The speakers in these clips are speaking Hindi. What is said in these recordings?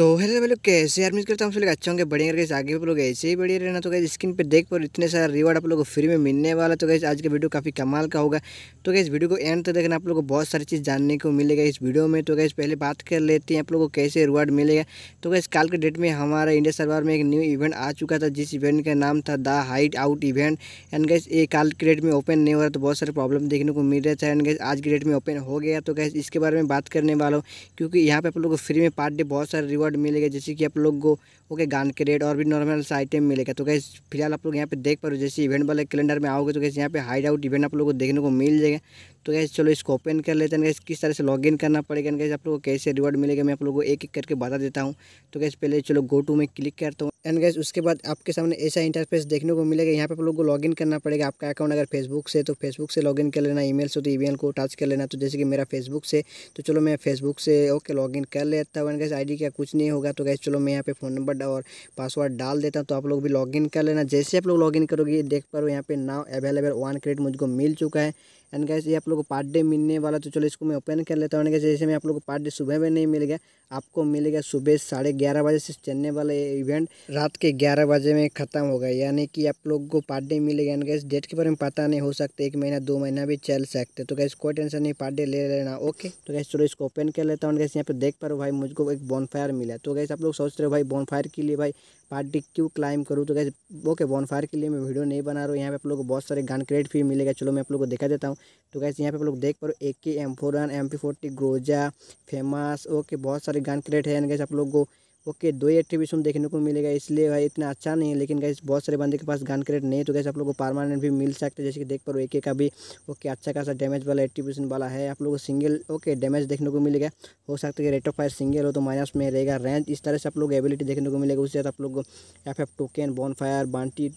तो हेलो मतलब लोग कैसे यार मिस करता हूँ अच्छे होंगे बढ़िया करके आगे भी लोग ऐसे ही बढ़िया रहना तो कैसे स्क्रीन पे देख पर इतने सारा रिवार्ड आप लोगों को फ्री में मिलने वाला तो कैसे आज का वीडियो काफ़ी कमाल का होगा तो कैसे वीडियो को एंड तक देखना आप लोगों को बहुत सारी चीज़ जानने को मिलेगा इस वीडियो में तो कैसे पहले बात कर लेते हैं आप लोग को कैसे रिवार्ड मिलेगा तो कैसे कल के डेट में हमारा इंडिया सरवार में एक न्यू इवेंट आ चुका था जिस इवेंट का नाम था the height out event and guys ये काल के डेट में ओपन नहीं हो रहा तो बहुत सारे प्रॉब्लम देखने को मिल रहा था एंड गैस आज के डेट में ओपन हो गया तो कैसे इसके बारे में बात करने वाला हूँ क्योंकि यहाँ पर आप लोग को फ्री में पार्ट डे बहुत सारे रिवार्ड रिवॉर्ड मिलेगा जैसे कि आप लोग को ओके गान के रेट और भी नॉर्मल आइटम मिलेगा तो कैसे फिलहाल आप लोग यहाँ पे देख पा रहे हो जैसे इवेंट वाले कैलेंडर में आओगे तो कैसे यहाँ पे हाइड आउट इवेंट आप लोग को देखने को मिल जाएगा तो गैस चलो इसको ओपन कर लेते हैं गैस किस तरह से लॉगिन करना पड़ेगा गैस आप लोगों को कैसे रिवॉर्ड मिलेगा मैं आप लोगों को एक एक करके बता देता हूँ तो गैस पहले चलो गो टू में क्लिक करता हूँ एंड गैस उसके बाद आपके सामने ऐसा इंटरफेस देखने को मिलेगा यहाँ पे आप लोग को लॉगिन करना पड़ेगा आपका अकाउंट अगर फेसबुक तो से तो फेसबुक से लॉगिन कर लेना ईमेल से तो ईमेल को टच कर लेना तो जैसे कि मेरा फेसबुक से तो चलो मैं फेसबुक से ओके लॉगिन कर लेता हूँ एंड गैस आई का कुछ नहीं होगा तो गैस चलो मैं यहाँ पे फ़ोन नंबर और पासवर्ड डाल देता हूँ तो आप लोग भी लॉग कर लेना जैसे आप लोग लॉगिन करोगे देख पा रहे हो यहाँ पे नाव अवेलेबल वन क्रेडिट मुझको मिल चुका है एंड गैस ये आप लोग को पार्ट डे मिलने वाला तो चलो इसको मैं ओपन कर लेता हूँ जैसे मैं आप लोग को पार्ट डे सुबह में नहीं मिल गया आपको मिलेगा सुबह साढ़े ग्यारह बजे से चलने वाला ये इवेंट रात के ग्यारह बजे में ख़त्म होगा यानी कि आप लोग को पार्ट डे मिलेगा यानी डेट के बारे में पता नहीं हो सकता एक महीना दो महीना भी चल सकते तो कैसे कोई टेंशन नहीं पार्ट डे ले लेना ओके तो कैसे चलो इसको ओपन कर लेता हूँ कैसे यहाँ पर देख पा रहे भाई मुझको एक बॉनफायर मिला तो कैसे आप लोग सोच रहे हो भाई बॉनफायर के लिए भाई पार्टी क्यों क्लाइम करूँ तो कैसे ओके बॉनफायर के लिए मैं वीडियो नहीं बना रहा हूँ यहाँ पे आप लोग को बहुत सारे गन क्रेट भी मिलेगा चलो मैं आप लोग को दिखा देता हूँ तो कैसे गाइस यहाँ पे आप लोग देख पा रहे हो A K M one M P forty Groza famous okay बहुत सारे गान क्रिएट है गैस आप लोग को ओके दो एट्रीब्यूशन देखने को मिलेगा इसलिए भाई इतना अच्छा नहीं है लेकिन गैस बहुत सारे बंदे के पास गन क्रिएट नहीं है तो गैस आप लोग को परमानेंट भी मिल सकते हैं जैसे कि देख पा रहे एक का भी ओके अच्छा खासा डैमेज वाला एट्रीब्यूशन वाला है आप लोग को सिंगल ओके डैमेज देखने को मिलेगा हो सकता है कि रेट ऑफ फायर सिंगल हो तो माइनस में रहेगा रेंज इस तरह से आप लोग एबिलिटी देखने को मिलेगा उससे आप लोग F F token bonfire बांटी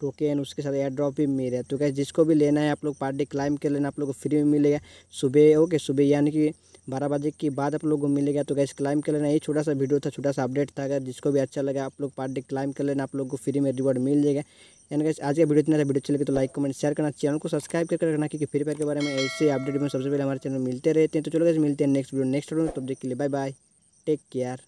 टोकन उसके साथ एयर ड्रॉप भी मिल रहा है तो कैसे जिसको भी लेना है आप लोग पार्टी क्लाइम कर लेना आप लोग को फ्री में मिलेगा सुबह ओके सुबह यानी कि बारह बजे के बाद आप लोग को मिलेगा तो कैसे क्लाइम कर लेना ये छोटा सा वीडियो था छोटा सा अपडेट था अगर जिसको भी अच्छा लगा आप लोग पार्टी क्लाइम कर लेना आप लोग को फ्री में रिवॉर्ड मिल जाएगा यानी कैसे आज का वीडियो इतना था वीडियो चलेगी तो लाइक कमेंट शेयर करना चैनल को सब्सक्राइब करके रखना क्योंकि फ्री फायर के बारे में ऐसे अपडेट में सबसे पहले हमारे चैनल मिलते रहते हैं तो चलो कैसे मिलते हैं नेक्स्ट वीडियो नेक्स्ट वीडियो तब देख के लिए बाय बाय टेक केयर